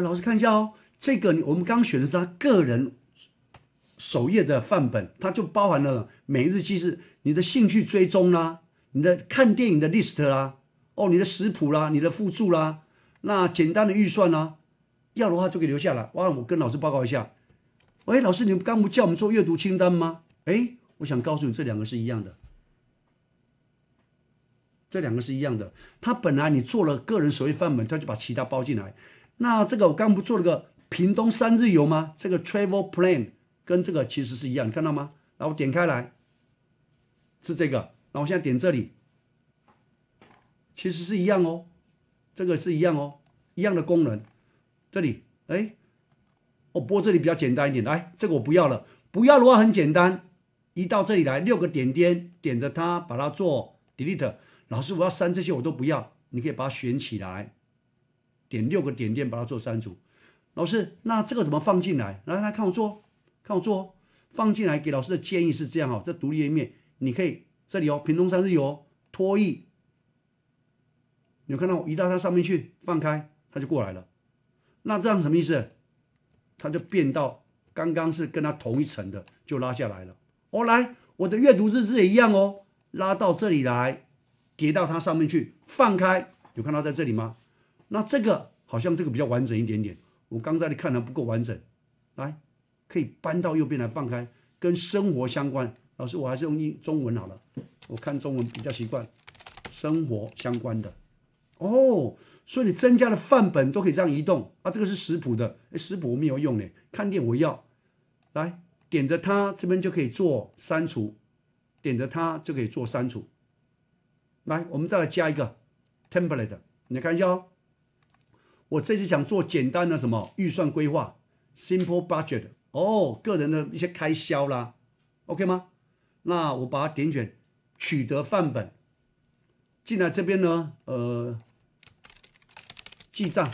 老师看一下哦，这个我们刚选的是他个人首页的范本，它就包含了每日记事、你的兴趣追踪啦、你的看电影的 list 啦、哦你的食谱啦、你的附注啦、那简单的预算啦，要的话就给留下来。哇，我跟老师报告一下。喂，老师，你刚不叫我们做阅读清单吗？哎，我想告诉你，这两个是一样的，这两个是一样的。他本来你做了个人首页范本，他就把其他包进来。那这个我刚不做了个屏东三日游吗？这个 travel plan 跟这个其实是一样，看到吗？然后点开来是这个，然后现在点这里，其实是一样哦，这个是一样哦，一样的功能。这里，哎，我播这里比较简单一点。来，这个我不要了，不要的话很简单，一到这里来六个点点点着它，把它做 delete。老师，我要删这些，我都不要，你可以把它选起来。点六个点点把它做删除，老师，那这个怎么放进来？来来看我做，看我做，放进来。给老师的建议是这样哦，这独立页面，你可以这里哦，屏东三日游，脱衣。有看到我移到它上面去，放开，它就过来了。那这样什么意思？它就变到刚刚是跟它同一层的，就拉下来了。哦，来，我的阅读日志也一样哦，拉到这里来，叠到它上面去，放开。有看到在这里吗？那这个。好像这个比较完整一点点，我刚才看的不够完整，来，可以搬到右边来放开，跟生活相关。老师，我还是用中文好了，我看中文比较习惯。生活相关的，哦，所以你增加的范本都可以这样移动。啊，这个是食谱的，食谱没有用呢，看店我要。来，点着它这边就可以做删除，点着它就可以做删除。来，我们再来加一个 template，你看一下哦。我这次想做简单的什么预算规划，simple budget 哦，个人的一些开销啦，OK 吗？那我把它点选，取得范本进来这边呢，呃，记账，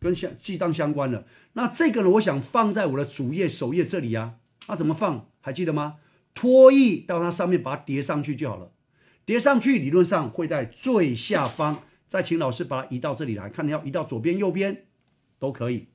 跟相记账相关的。那这个呢，我想放在我的主页首页这里啊，那怎么放？还记得吗？拖曳到它上面，把它叠上去就好了。叠上去理论上会在最下方。再请老师把它移到这里来看，你要移到左边、右边都可以。